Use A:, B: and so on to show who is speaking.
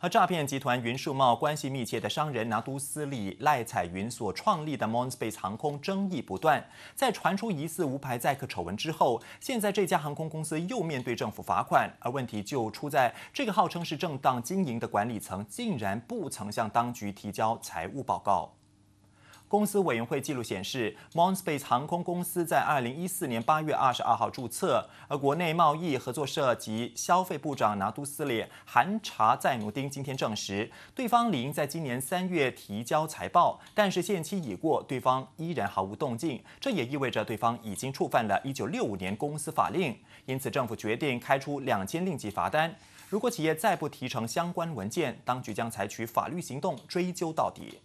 A: 和诈骗集团云树茂关系密切的商人拿督斯里赖彩云所创立的 Monz 被航空争议不断，在传出疑似无牌载客丑闻之后，现在这家航空公司又面对政府罚款，而问题就出在这个号称是正当经营的管理层竟然不曾向当局提交财务报告。公司委员会记录显示，Monspace 航空公司在二零一四年八月二十二号注册。而国内贸易合作社及消费部长拿督斯里韩查在努丁今天证实，对方理应在今年三月提交财报，但是限期已过，对方依然毫无动静。这也意味着对方已经触犯了一九六五年公司法令，因此政府决定开出两千令吉罚单。如果企业再不提成相关文件，当局将采取法律行动追究到底。